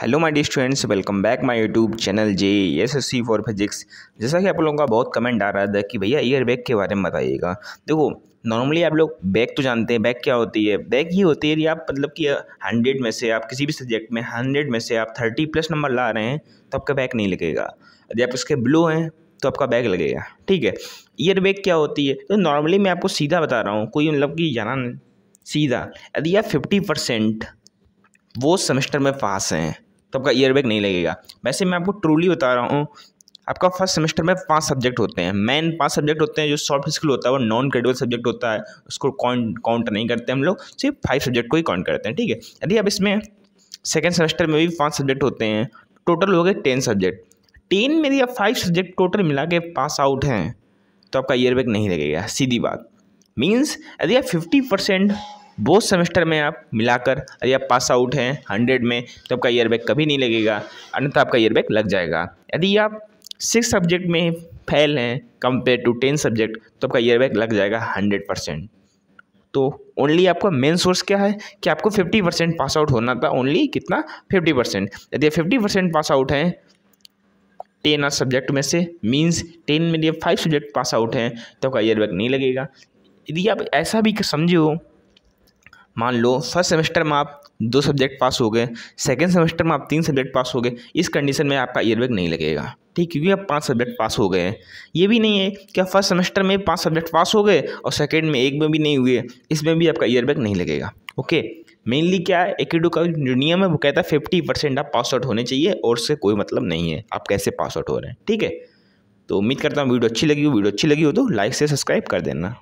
hello my dear students welcome back my YouTube channel J S S C for physics जैसा कि आप लोगों का बहुत कमेंट आ रहा था कि भैया ईयर बैग के बारे में बताइएगा देखो नॉर्मली आप लोग बैग तो जानते हैं बैग क्या होती है बैग ये होती है कि आप मतलब कि हंड्रेड में से आप किसी भी सब्जेक्ट में हंड्रेड में से आप थर्टी प्लस नंबर ला रहे हैं तो आपका बैग नहीं लगेगा यदि आप उसके ब्लू हैं तो आपका बैग लगेगा ठीक है ईयर बैग क्या होती है तो नॉर्मली मैं आपको सीधा बता रहा हूँ कोई मतलब कि जाना सीधा यदि आप फिफ्टी परसेंट वो सेमेस्टर में पास हैं तो आपका ईयर बैग नहीं लगेगा वैसे मैं आपको ट्रूली बता रहा हूँ आपका फर्स्ट सेमेस्टर में पांच सब्जेक्ट होते हैं मेन पांच सब्जेक्ट होते हैं जो सॉफ्ट स्किल होता है वो नॉन क्रेडिबल सब्जेक्ट होता है उसको काउंट काउंट नहीं करते हम लोग सिर्फ फाइव सब्जेक्ट को ही काउंट करते हैं ठीक है यदि आप इसमें सेकेंड सेमेस्टर में भी पाँच सब्जेक्ट होते हैं टोटल हो गए टेन सब्जेक्ट टेन में यदि आप फाइव सब्जेक्ट टोटल मिला के पास आउट हैं तो आपका ईयर बैग नहीं लगेगा सीधी बात मीन्स यदि आप फिफ्टी परसेंट बोथ सेमेस्टर में आप मिलाकर अरे आप पास आउट हैं हंड्रेड में तो आपका ईयर बैग कभी नहीं लगेगा अन्यथा आपका ईयर बैग लग जाएगा यदि आप सिक्स सब्जेक्ट में फेल हैं कंपेयर टू टेन सब्जेक्ट तो आपका ईयर बैग लग जाएगा हंड्रेड परसेंट तो ओनली आपका मेन सोर्स क्या है कि आपको फिफ्टी परसेंट पास आउट होना था ओनली कितना फिफ्टी परसेंट यदि फिफ्टी परसेंट पास आउट हैं टेन आर सब्जेक्ट में से मीन्स टेन में यदि फाइव सब्जेक्ट पास आउट हैं तो आपका ईयर बैग नहीं लगेगा यदि आप ऐसा भी समझे हो मान लो फर्स्ट सेमेस्टर में आप दो सब्जेक्ट पास हो गए सेकेंड सेमेस्टर में आप तीन सब्जेक्ट पास हो गए इस कंडीशन में आपका ईयरबैग नहीं लगेगा ठीक क्योंकि आप पांच सब्जेक्ट पास हो गए हैं ये भी नहीं है कि आप फर्स्ट सेमेस्टर में पांच सब्जेक्ट पास हो गए और सेकेंड में एक में भी नहीं हुए इसमें भी आपका ईयरबैग नहीं लगेगा ओके मेनली क्या है एकेडो का जो नियम है वो कहता है फिफ्टी परसेंट आप पास आउट होने चाहिए और उससे कोई मतलब नहीं है आप कैसे पास आउट हो रहे हैं ठीक है तो उम्मीद करता हूँ वीडियो अच्छी लगी हो वीडियो अच्छी लगी हो तो लाइक से सब्सक्राइब कर देना